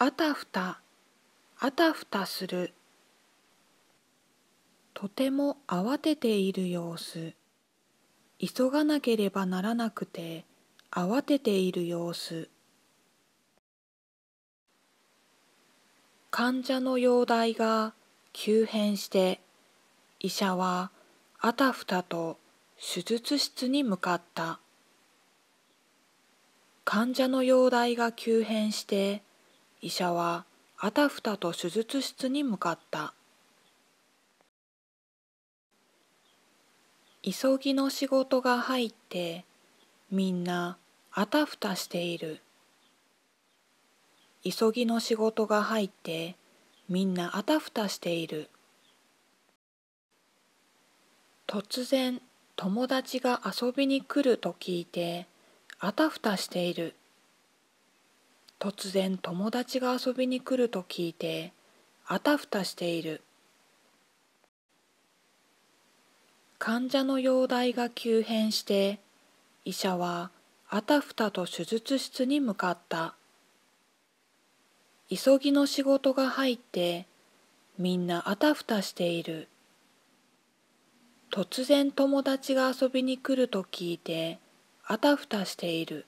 あたふたあたふたするとても慌てている様子急がなければならなくて慌てている様子患者の容体が急変して医者はあたふたと手術室に向かった患者の容体が急変して医者はあたふたと手術室に向かった急ぎの仕事が入ってみんなあたふたしている急ぎの仕事が入ってみんなあたふたしている突然友達が遊びに来ると聞いてあたふたしている。突然友達が遊びに来ると聞いてあたふたしている患者の容体が急変して医者はあたふたと手術室に向かった急ぎの仕事が入ってみんなあたふたしている突然友達が遊びに来ると聞いてあたふたしている